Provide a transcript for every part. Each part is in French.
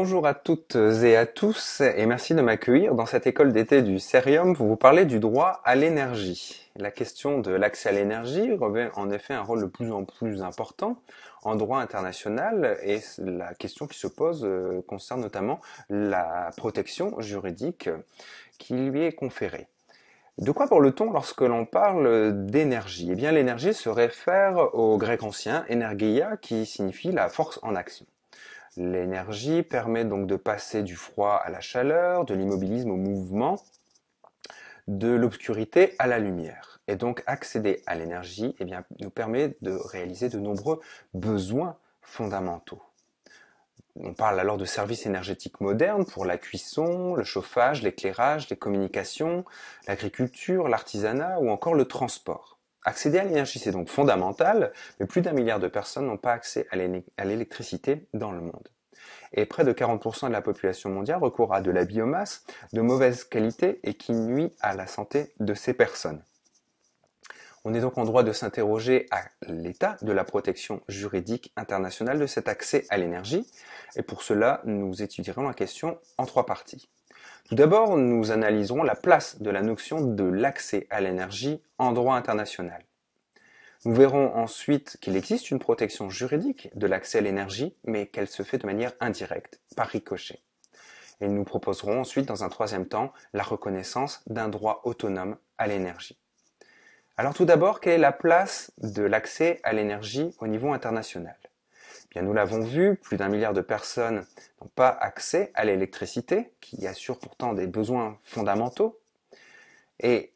Bonjour à toutes et à tous et merci de m'accueillir dans cette école d'été du CERIUM pour vous parler du droit à l'énergie. La question de l'accès à l'énergie revêt en effet un rôle de plus en plus important en droit international et la question qui se pose euh, concerne notamment la protection juridique qui lui est conférée. De quoi parle-t-on lorsque l'on parle d'énergie Eh bien l'énergie se réfère au grec ancien energia qui signifie la force en action. L'énergie permet donc de passer du froid à la chaleur, de l'immobilisme au mouvement, de l'obscurité à la lumière. Et donc accéder à l'énergie eh bien, nous permet de réaliser de nombreux besoins fondamentaux. On parle alors de services énergétiques modernes pour la cuisson, le chauffage, l'éclairage, les communications, l'agriculture, l'artisanat ou encore le transport. Accéder à l'énergie, c'est donc fondamental, mais plus d'un milliard de personnes n'ont pas accès à l'électricité dans le monde et près de 40% de la population mondiale recourt à de la biomasse de mauvaise qualité et qui nuit à la santé de ces personnes. On est donc en droit de s'interroger à l'état de la protection juridique internationale de cet accès à l'énergie, et pour cela, nous étudierons la question en trois parties. Tout d'abord, nous analyserons la place de la notion de l'accès à l'énergie en droit international. Nous verrons ensuite qu'il existe une protection juridique de l'accès à l'énergie, mais qu'elle se fait de manière indirecte, par ricochet. Et nous proposerons ensuite, dans un troisième temps, la reconnaissance d'un droit autonome à l'énergie. Alors tout d'abord, quelle est la place de l'accès à l'énergie au niveau international eh Bien, nous l'avons vu, plus d'un milliard de personnes n'ont pas accès à l'électricité, qui assure pourtant des besoins fondamentaux. Et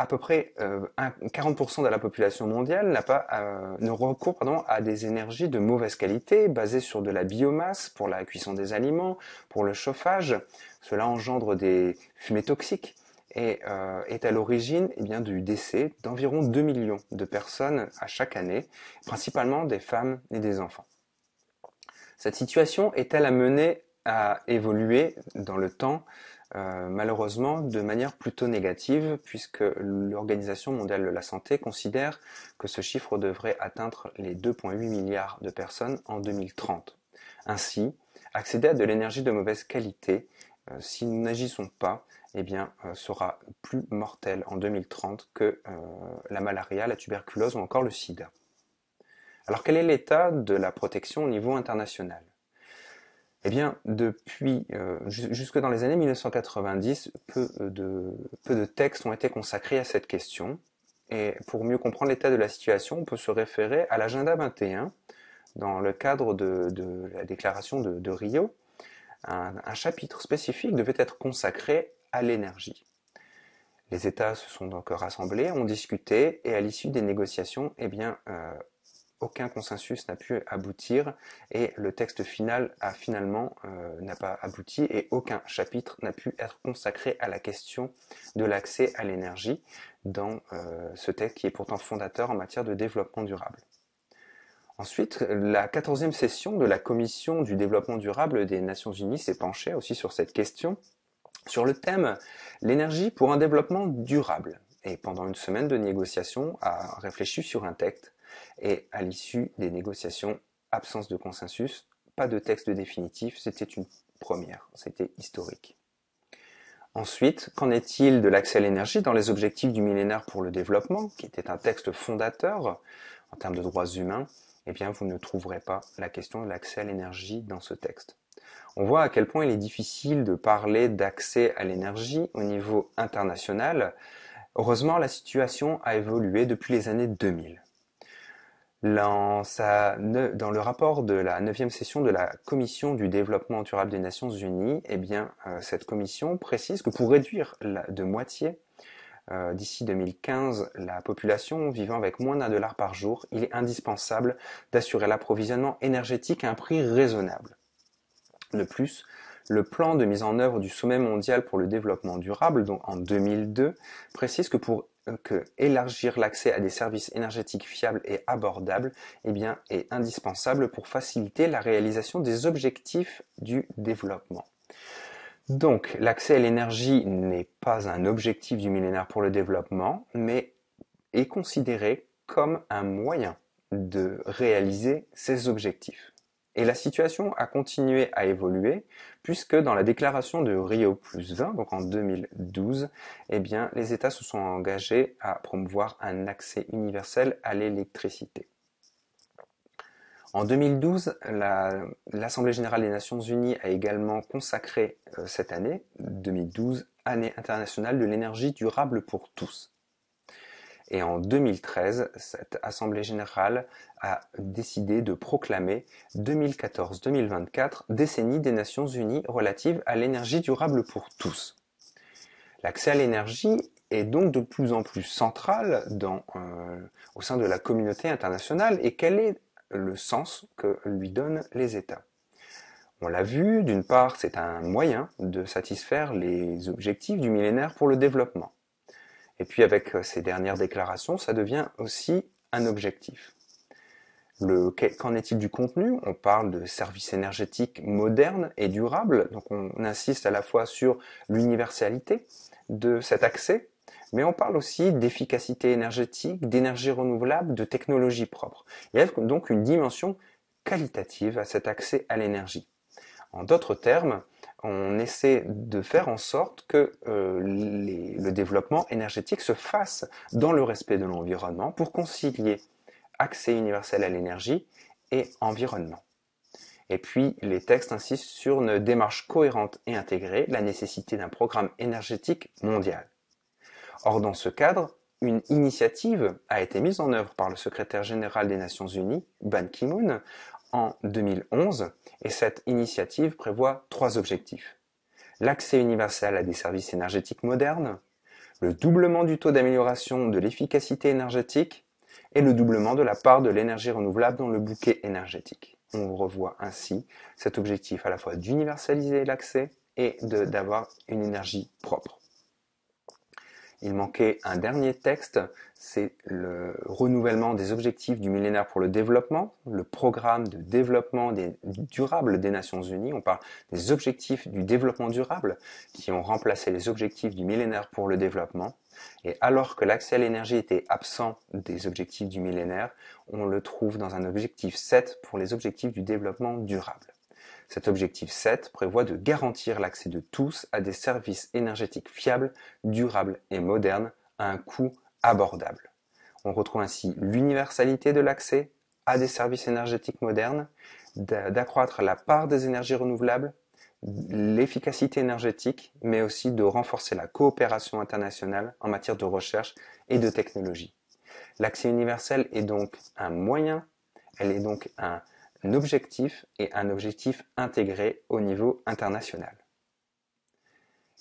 à peu près 40% euh, de la population mondiale n'a pas, euh, ne recourt à des énergies de mauvaise qualité basées sur de la biomasse pour la cuisson des aliments, pour le chauffage. Cela engendre des fumées toxiques et euh, est à l'origine eh bien, du décès d'environ 2 millions de personnes à chaque année, principalement des femmes et des enfants. Cette situation est-elle amenée à évoluer dans le temps euh, malheureusement de manière plutôt négative, puisque l'Organisation mondiale de la santé considère que ce chiffre devrait atteindre les 2,8 milliards de personnes en 2030. Ainsi, accéder à de l'énergie de mauvaise qualité, euh, si nous n'agissons pas, eh bien, euh, sera plus mortel en 2030 que la malaria, la tuberculose ou encore le sida. Alors quel est l'état de la protection au niveau international eh bien, depuis euh, jusque dans les années 1990, euh, peu de, textes ont été consacrés à cette question. Et pour mieux comprendre l'état de la situation, on peut se référer à l'agenda 21 dans le cadre de, la déclaration de, Rio. Un, chapitre spécifique devait être consacré à l'énergie. Les États se sont donc rassemblés, ont discuté, et à l'issue des négociations, eh bien, euh, aucun consensus n'a pu aboutir et le texte final a finalement euh, n'a pas abouti et aucun chapitre n'a pu être consacré à la question de l'accès à l'énergie dans euh, ce texte qui est pourtant fondateur en matière de développement durable. Ensuite, la quatorzième session de la Commission du développement durable des Nations Unies s'est penchée aussi sur cette question, sur le thème l'énergie pour un développement durable. Et pendant une semaine de négociations, a réfléchi sur un texte et à l'issue des négociations, absence de consensus, pas de texte définitif, c'était une première, c'était historique. Ensuite, qu'en est-il de l'accès à l'énergie dans les objectifs du millénaire pour le développement, qui était un texte fondateur en termes de droits humains Eh bien, vous ne trouverez pas la question de l'accès à l'énergie dans ce texte. On voit à quel point il est difficile de parler d'accès à l'énergie au niveau international. Heureusement, la situation a évolué depuis les années 2000. Dans, dans, le rapport de la 9e session de la Commission du développement durable des Nations Unies, eh bien, euh, cette commission précise que pour réduire la, de moitié euh, d'ici 2015 la population vivant avec moins d'un dollar par jour, il est indispensable d'assurer l'approvisionnement énergétique à un prix raisonnable. De plus, le plan de mise en œuvre du Sommet mondial pour le développement durable, donc en 2002, précise que pour euh, que élargir l'accès à des services énergétiques fiables et abordables eh est indispensable pour faciliter la réalisation des objectifs du développement. Donc, l'accès à l'énergie n'est pas un objectif du millénaire pour le développement, mais est considéré comme un moyen de réaliser ces objectifs. Et la situation a continué à évoluer puisque dans la déclaration de Rio plus 20, donc en 2012, eh bien, les États se sont engagés à promouvoir un accès universel à l'électricité. En 2012, l'Assemblée générale des Nations unies a également consacré euh, cette année, 2012, année internationale de l'énergie durable pour tous. Et en 2013, cette Assemblée générale a décidé de proclamer 2014-2024 décennie des Nations Unies relative à l'énergie durable pour tous. L'accès à l'énergie est donc de plus en plus central dans, euh, au sein de la communauté internationale et quel est le sens que lui donnent les États. On l'a vu, d'une part, c'est un moyen de satisfaire les objectifs du millénaire pour le développement. Et puis avec euh, ces dernières déclarations, ça devient aussi un objectif. Qu'en est-il du contenu On parle de services énergétiques modernes et durables, donc on, insiste à la fois sur l'universalité de cet accès, mais on parle aussi d'efficacité énergétique, d'énergie renouvelable, de technologie propre. Il y a donc une dimension qualitative à cet accès à l'énergie. En d'autres termes, on essaie de faire en sorte que euh, le développement énergétique se fasse dans le respect de l'environnement pour concilier accès universel à l'énergie et environnement. Et puis, les textes insistent sur une démarche cohérente et intégrée, la nécessité d'un programme énergétique mondial. Or, dans ce cadre, une initiative a été mise en œuvre par le secrétaire général des Nations Unies, Ban Ki-moon, en 2011 et cette initiative prévoit trois objectifs. L'accès universel à des services énergétiques modernes, le doublement du taux d'amélioration de l'efficacité énergétique et le doublement de la part de l'énergie renouvelable dans le bouquet énergétique. On revoit ainsi cet objectif à la fois d'universaliser l'accès et d'avoir une énergie propre. Il manquait un dernier texte, c'est le renouvellement des objectifs du millénaire pour le développement, le programme de développement durable des Nations Unies. On parle des objectifs du développement durable qui ont remplacé les objectifs du millénaire pour le développement. Et alors que l'accès à l'énergie était absent des objectifs du millénaire, on le trouve dans un objectif 7 pour les objectifs du développement durable. Cet objectif 7 prévoit de garantir l'accès de tous à des services énergétiques fiables, durables et modernes à un coût abordable. On retrouve ainsi l'universalité de l'accès à des services énergétiques modernes, d'accroître la part des énergies renouvelables, l'efficacité énergétique, mais aussi de renforcer la coopération internationale en matière de recherche et de technologie. L'accès universel est donc un moyen, elle est donc un, un objectif et un objectif intégré au niveau international.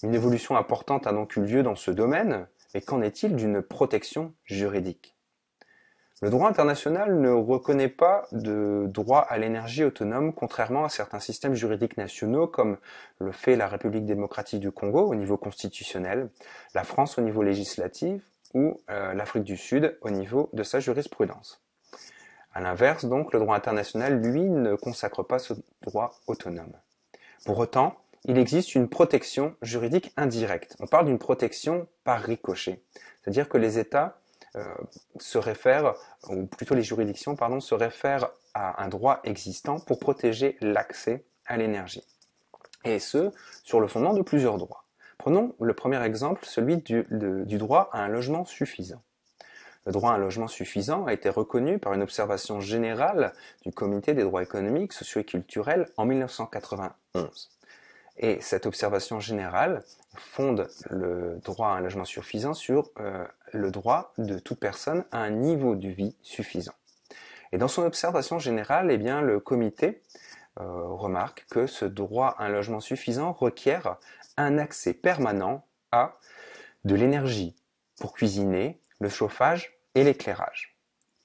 Une évolution importante a donc eu lieu dans ce domaine, mais qu'en est-il d'une protection juridique Le droit international ne reconnaît pas de droit à l'énergie autonome, contrairement à certains systèmes juridiques nationaux, comme le fait la République démocratique du Congo au niveau constitutionnel, la France au niveau législatif ou euh, l'Afrique du Sud au niveau de sa jurisprudence. À l'inverse, donc, le droit international, lui, ne consacre pas ce droit autonome. Pour autant, il existe une protection juridique indirecte. On parle d'une protection par ricochet, c'est-à-dire que les États euh, se réfèrent, ou plutôt les juridictions, pardon, se réfèrent à un droit existant pour protéger l'accès à l'énergie. Et ce, sur le fondement de plusieurs droits. Prenons le premier exemple, celui du droit à un logement suffisant. Le droit à un logement suffisant a été reconnu par une observation générale du Comité des droits économiques, sociaux et culturels en 1991. Et cette observation générale fonde le droit à un logement suffisant sur euh, le droit de toute personne à un niveau de vie suffisant. Et dans son observation générale, eh bien, le comité euh, remarque que ce droit à un logement suffisant requiert un accès permanent à de l'énergie pour cuisiner, le chauffage et l'éclairage.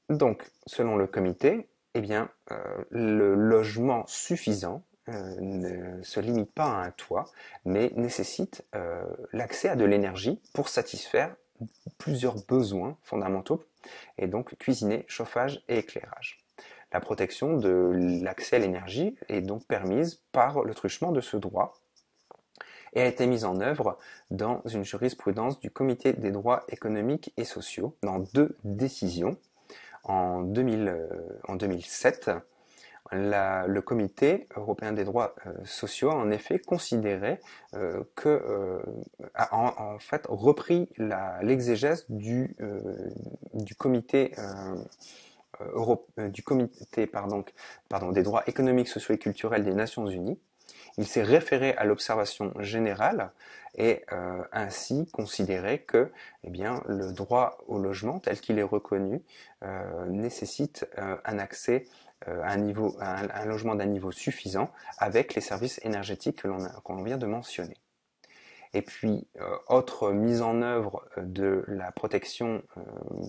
Donc, selon le comité, eh bien, euh, le logement suffisant euh, ne se limite pas à un toit, mais nécessite euh, l'accès à de l'énergie pour satisfaire plusieurs besoins fondamentaux, et donc cuisiner, chauffage et éclairage. La protection de l'accès à l'énergie est donc permise par le truchement de ce droit et a été mise en œuvre dans une jurisprudence du Comité des droits économiques et sociaux dans deux décisions. En, 2007, euh, le Comité européen des droits euh, sociaux a en effet considéré euh, que, en, fait repris l'exégèse du, Comité des droits économiques, sociaux et culturels des Nations Unies, il s'est référé à l'observation générale et euh, ainsi considéré que eh bien, le droit au logement tel qu'il est reconnu euh, nécessite euh, un accès à un, niveau, un, un logement d'un niveau suffisant avec les services énergétiques que l'on vient de mentionner. Et puis, euh, autre mise en œuvre euh, de la protection euh,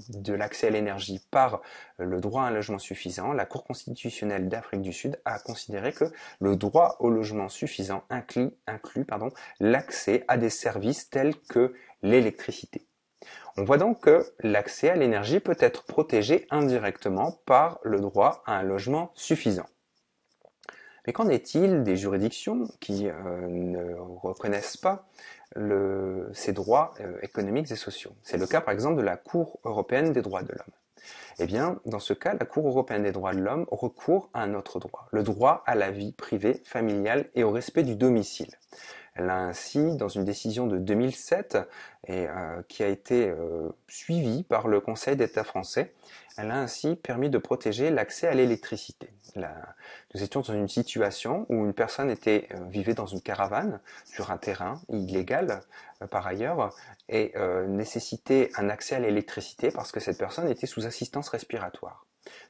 de l'accès à l'énergie par le droit à un logement suffisant, la Cour constitutionnelle d'Afrique du Sud a considéré que le droit au logement suffisant inclut, pardon, l'accès à des services tels que l'électricité. On voit donc que l'accès à l'énergie peut être protégé indirectement par le droit à un logement suffisant. Mais qu'en est-il des juridictions qui ne reconnaissent pas le, ses droits euh, économiques et sociaux. C'est le cas par exemple de la Cour européenne des droits de l'homme. Eh bien, dans ce cas, la Cour européenne des droits de l'homme recourt à un autre droit, le droit à la vie privée, familiale et au respect du domicile. Elle a ainsi, dans une décision de 2007, et, euh, qui a été euh, suivie par le Conseil d'État français, elle a ainsi permis de protéger l'accès à l'électricité. Nous étions dans une situation où une personne était, euh, vivait dans une caravane sur un terrain illégal euh, par ailleurs et euh, nécessitait un accès à l'électricité parce que cette personne était sous assistance respiratoire.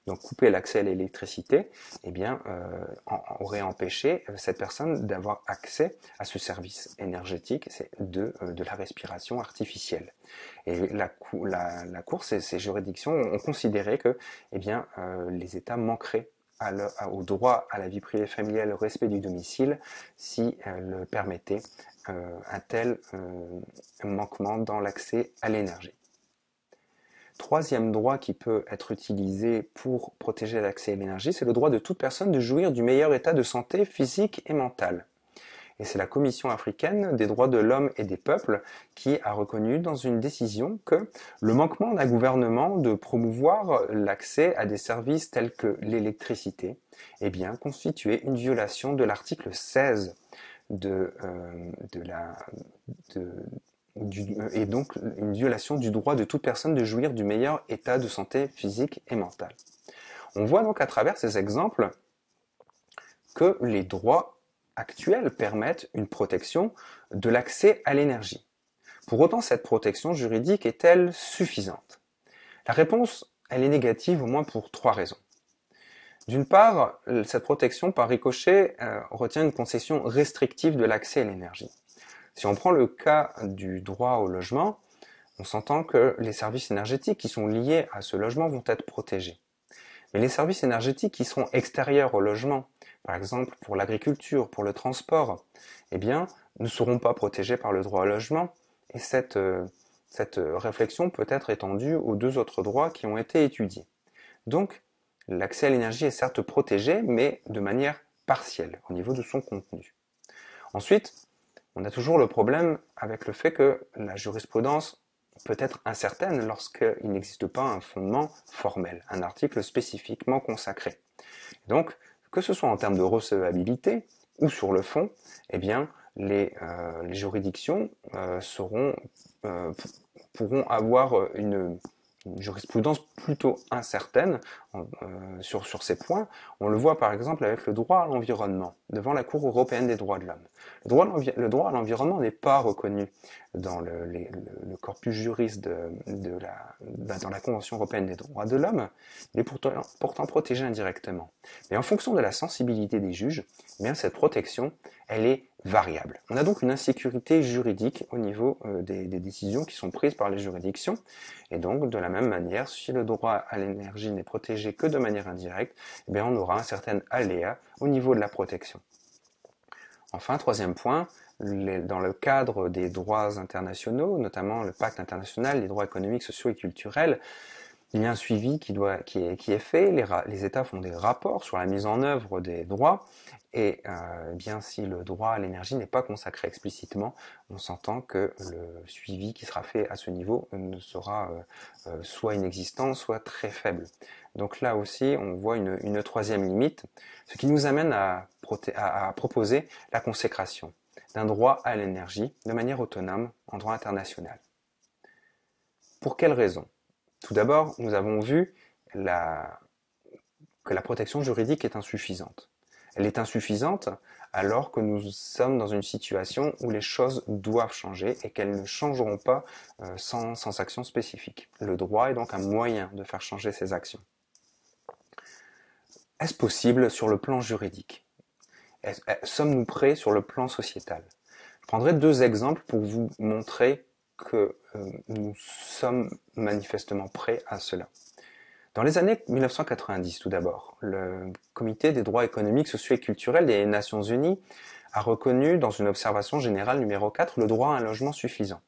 Donc couper l'accès à l'électricité, eh bien, euh, aurait empêché euh, cette personne d'avoir accès à ce service énergétique de, euh, de la respiration artificielle. Et la, Cour, ces, ces, juridictions ont considéré que eh bien, les États manqueraient au droit à la vie privée familiale, au respect du domicile, si elles permettait un tel manquement dans l'accès à l'énergie. Troisième droit qui peut être utilisé pour protéger l'accès à l'énergie, c'est le droit de toute personne de jouir du meilleur état de santé physique et mentale. Et c'est la Commission africaine des droits de l'homme et des peuples qui a reconnu dans une décision que le manquement d'un gouvernement de promouvoir l'accès à des services tels que l'électricité, eh bien, constituait une violation de l'article 16 de, euh, de, la, de, euh, et donc une violation du droit de toute personne de jouir du meilleur état de santé physique et mentale. On voit donc à travers ces exemples que les droits actuels permettent une protection de l'accès à l'énergie. Pour autant, cette protection juridique est-elle suffisante La réponse, elle est négative au moins pour trois raisons. D'une part, cette protection par ricochet euh, retient une concession restrictive de l'accès à l'énergie. Si on prend le cas du droit au logement, on s'entend que les services énergétiques qui sont liés à ce logement vont être protégés. Mais les services énergétiques qui sont extérieurs au logement, par exemple pour l'agriculture, pour le transport, eh bien, ne seront pas protégés par le droit au logement. Et cette, euh, cette réflexion peut être étendue aux deux autres droits qui ont été étudiés. Donc, l'accès à l'énergie est certes protégé, mais de manière partielle au niveau de son contenu. Ensuite, on a toujours le problème avec le fait que la jurisprudence peut être incertaine lorsqu'il n'existe pas un fondement formel, un article spécifiquement consacré. Donc, que ce soit en termes de recevabilité ou sur le fond, eh bien, les, euh, juridictions euh, seront, euh, pourront avoir une, jurisprudence plutôt incertaine euh, sur, sur ces points. On le voit par exemple avec le droit à l'environnement devant la Cour européenne des droits de l'homme. Le droit, le droit à l'environnement n'est pas reconnu dans le, corpus juriste de, la, bah, dans la Convention européenne des droits de l'homme, mais pourtant, pourtant protégé indirectement. Mais en fonction de la sensibilité des juges, eh bien cette protection elle est variable. On a donc une insécurité juridique au niveau euh, des, décisions qui sont prises par les juridictions. Et donc, de la même manière, si le droit à l'énergie n'est protégé que de manière indirecte, eh on aura un certain aléa au niveau de la protection. Enfin, troisième point, dans le cadre des droits internationaux, notamment le pacte international des droits économiques, sociaux et culturels, il y a un suivi qui, est, fait, les États font des rapports sur la mise en œuvre des droits, et euh, eh bien, si le droit à l'énergie n'est pas consacré explicitement, on s'entend que le suivi qui sera fait à ce niveau ne sera euh, euh, soit inexistant, soit très faible. Donc là aussi, on voit une, troisième limite, ce qui nous amène à, proposer la consécration d'un droit à l'énergie de manière autonome en droit international. Pour quelles raisons Tout d'abord, nous avons vu que la protection juridique est insuffisante elle est insuffisante alors que nous sommes dans une situation où les choses doivent changer et qu'elles ne changeront pas euh, sans, action spécifique. Le droit est donc un moyen de faire changer ces actions. Est-ce possible sur le plan juridique Sommes-nous prêts sur le plan sociétal Je prendrai deux exemples pour vous montrer que euh, nous sommes manifestement prêts à cela. Dans les années 1990 tout d'abord, le Comité des droits économiques, sociaux et culturels des Nations Unies a reconnu dans une observation générale numéro 4 le droit à un logement suffisant.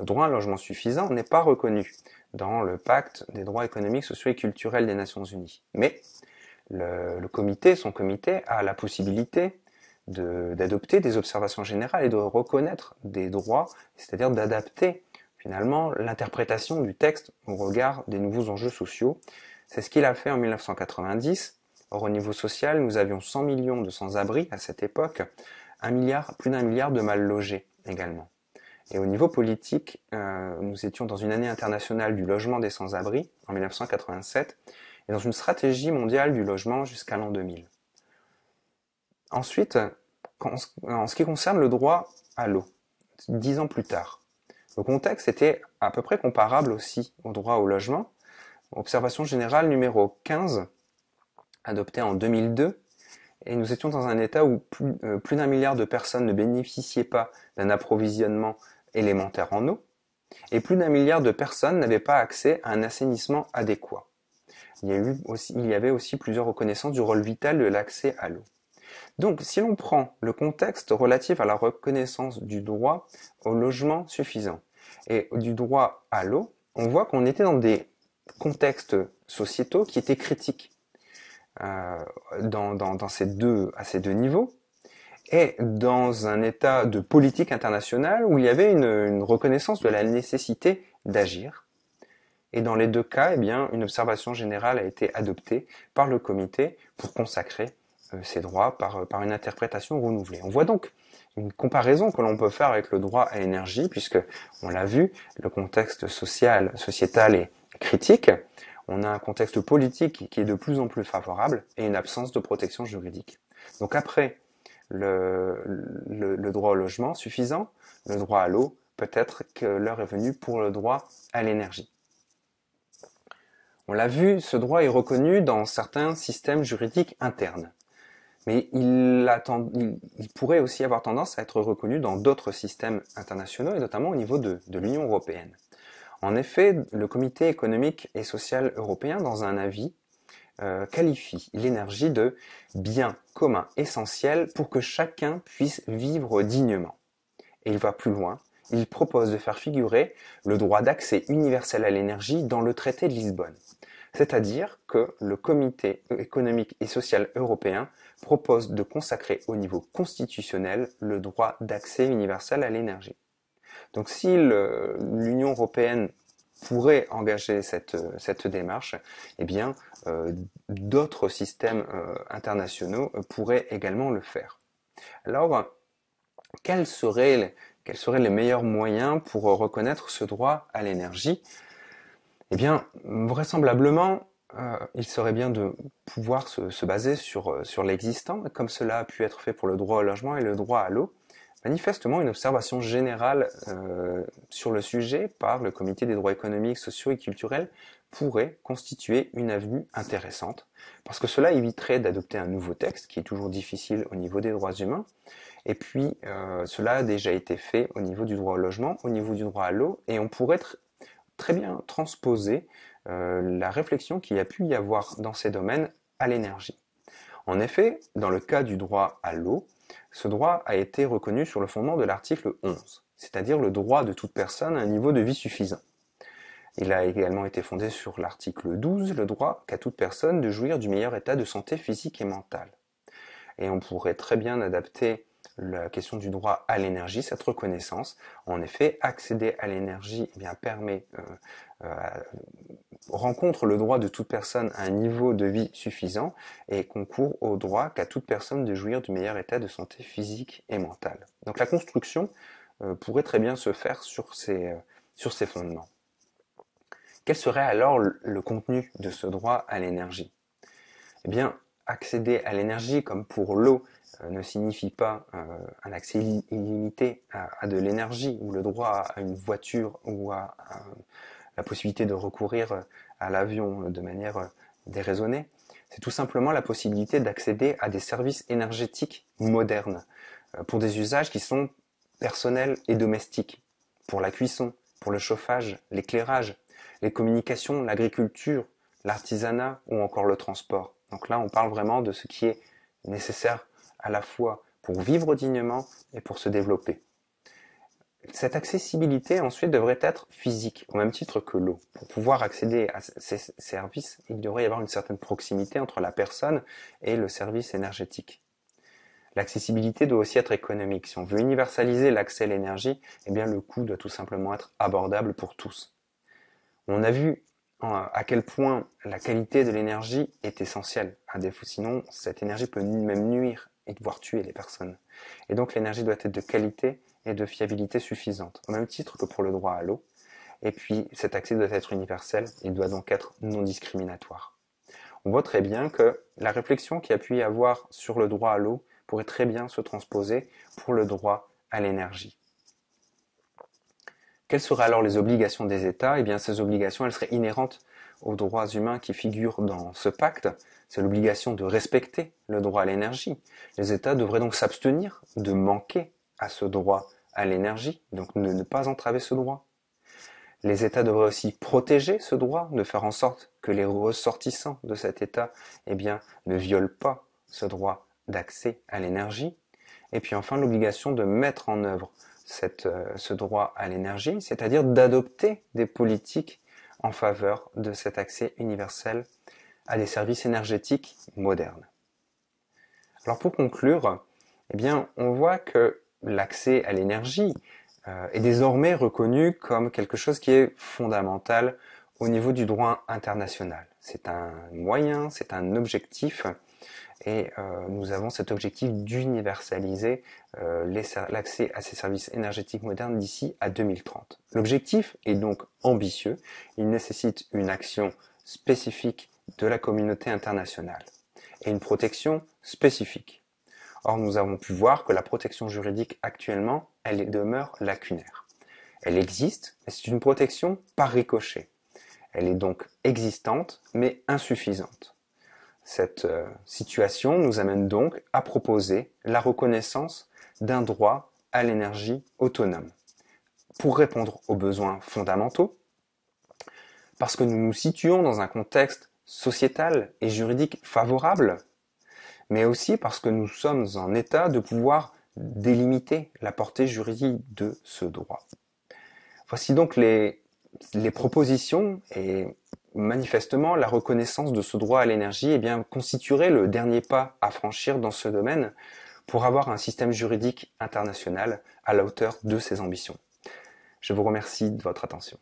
Le droit à un logement suffisant n'est pas reconnu dans le pacte des droits économiques, sociaux et culturels des Nations Unies. Mais le, comité, son comité, a la possibilité d'adopter des observations générales et de reconnaître des droits, c'est-à-dire d'adapter finalement l'interprétation du texte au regard des nouveaux enjeux sociaux. C'est ce qu'il a fait en 1990. Or, au niveau social, nous avions 100 millions de sans-abri à cette époque, un milliard, plus d'un milliard de mal logés également. Et au niveau politique, euh, nous étions dans une année internationale du logement des sans-abri en 1987 et dans une stratégie mondiale du logement jusqu'à l'an 2000. Ensuite, en ce qui concerne le droit à l'eau, dix ans plus tard, le contexte était à peu près comparable aussi au droit au logement. Observation générale numéro 15, adoptée en 2002, et nous étions dans un état où euh, plus, d'un milliard de personnes ne bénéficiaient pas d'un approvisionnement élémentaire en eau, et plus d'un milliard de personnes n'avaient pas accès à un assainissement adéquat. il y avait aussi plusieurs reconnaissances du rôle vital de l'accès à l'eau. Donc, si l'on prend le contexte relatif à la reconnaissance du droit au logement suffisant, et du droit à l'eau, on voit qu'on était dans des contextes sociétaux qui étaient critiques euh, dans, ces deux, à ces deux niveaux, et dans un état de politique internationale où il y avait une, reconnaissance de la nécessité d'agir. Et dans les deux cas, eh bien, une observation générale a été adoptée par le comité pour consacrer euh, ces droits par, par une interprétation renouvelée. On voit donc une comparaison que l'on peut faire avec le droit à l'énergie, puisque on l'a vu, le contexte social, sociétal est critique. On a un contexte politique qui est de plus en plus favorable et une absence de protection juridique. Donc après le droit au logement suffisant, le droit à l'eau, peut-être que l'heure est venue pour le droit à l'énergie. On l'a vu, ce droit est reconnu dans certains systèmes juridiques internes mais il, pourrait aussi avoir tendance à être reconnu dans d'autres systèmes internationaux et notamment au niveau de, l'Union européenne. En effet, le Comité économique et social européen, dans un avis, euh, qualifie l'énergie de bien commun essentiel pour que chacun puisse vivre dignement. Et il va plus loin, il propose de faire figurer le droit d'accès universel à l'énergie dans le traité de Lisbonne c'est-à-dire que le Comité économique et social européen propose de consacrer au niveau constitutionnel le droit d'accès universel à l'énergie. Donc si l'Union européenne pourrait engager cette, démarche, eh bien euh, d'autres systèmes euh, internationaux euh, pourraient également le faire. Alors, quels seraient les meilleurs moyens pour reconnaître ce droit à l'énergie eh bien, vraisemblablement, euh, il serait bien de pouvoir se, baser sur, euh, sur l'existant, comme cela a pu être fait pour le droit au logement et le droit à l'eau. Manifestement, une observation générale euh, sur le sujet par le Comité des droits économiques, sociaux et culturels pourrait constituer une avenue intéressante, parce que cela éviterait d'adopter un nouveau texte, qui est toujours difficile au niveau des droits humains, et puis cela a déjà été fait au niveau du droit au logement, au niveau du droit à l'eau, et on pourrait être très bien transposer euh, la réflexion qu'il y a pu y avoir dans ces domaines à l'énergie. En effet, dans le cas du droit à l'eau, ce droit a été reconnu sur le fondement de l'article 11, c'est-à-dire le droit de toute personne à un niveau de vie suffisant. Il a également été fondé sur l'article 12, le droit qu'à toute personne de jouir du meilleur état de santé physique et mentale. Et on pourrait très bien adapter la question du droit à l'énergie, cette reconnaissance. En effet, accéder à l'énergie eh bien, permet, euh, euh, rencontre le droit de toute personne à un niveau de vie suffisant et concourt au droit qu'à toute personne de jouir du meilleur état de santé physique et mentale. Donc la construction euh, pourrait très bien se faire sur ces, sur ces fondements. Quel serait alors le contenu de ce droit à l'énergie Eh bien, accéder à l'énergie, comme pour l'eau, euh, ne signifie pas euh, un accès illimité à, de l'énergie ou le droit à une voiture ou à la possibilité de recourir à l'avion de manière déraisonnée. C'est tout simplement la possibilité d'accéder à des services énergétiques modernes euh, pour des usages qui sont personnels et domestiques, pour la cuisson, pour le chauffage, l'éclairage, les communications, l'agriculture, l'artisanat ou encore le transport. Donc là, on parle vraiment de ce qui est nécessaire à la fois pour vivre dignement et pour se développer. Cette accessibilité ensuite devrait être physique, au même titre que l'eau. Pour pouvoir accéder à ces services, il devrait y avoir une certaine proximité entre la personne et le service énergétique. L'accessibilité doit aussi être économique. Si on veut universaliser l'accès à l'énergie, eh bien le coût doit tout simplement être abordable pour tous. On a vu à quel point la qualité de l'énergie est essentielle. À défaut, sinon, cette énergie peut même nuire et devoir tuer les personnes. Et donc l'énergie doit être de qualité et de fiabilité suffisante, au même titre que pour le droit à l'eau. Et puis cet accès doit être universel, il doit donc être non discriminatoire. On voit très bien que la réflexion qui a pu y avoir sur le droit à l'eau pourrait très bien se transposer pour le droit à l'énergie. Quelles seraient alors les obligations des États Eh bien, ces obligations, elles seraient inhérentes aux droits humains qui figurent dans ce pacte. C'est l'obligation de respecter le droit à l'énergie. Les États devraient donc s'abstenir de manquer à ce droit à l'énergie, donc ne, pas entraver ce droit. Les États devraient aussi protéger ce droit, de faire en sorte que les ressortissants de cet État eh bien, ne violent pas ce droit d'accès à l'énergie. Et puis enfin, l'obligation de mettre en œuvre euh, ce droit à l'énergie, c'est-à-dire d'adopter des politiques en faveur de cet accès universel à des services énergétiques modernes. Alors pour conclure, eh bien, on voit que l'accès à l'énergie euh, est désormais reconnu comme quelque chose qui est fondamental au niveau du droit international. C'est un moyen, c'est un objectif et euh, nous avons cet objectif d'universaliser euh, l'accès à ces services énergétiques modernes d'ici à 2030. L'objectif est donc ambitieux, il nécessite une action spécifique de la communauté internationale et une protection spécifique. Or, nous avons pu voir que la protection juridique actuellement, elle demeure lacunaire. Elle existe, mais c'est une protection par ricochet. Elle est donc existante, mais insuffisante. Cette euh, situation nous amène donc à proposer la reconnaissance d'un droit à l'énergie autonome pour répondre aux besoins fondamentaux, parce que nous nous situons dans un contexte sociétal et juridique favorable, mais aussi parce que nous sommes en état de pouvoir délimiter la portée juridique de ce droit. Voici donc les, les propositions et manifestement, la reconnaissance de ce droit à l'énergie eh bien, constituerait le dernier pas à franchir dans ce domaine pour avoir un système juridique international à la hauteur de ses ambitions. Je vous remercie de votre attention.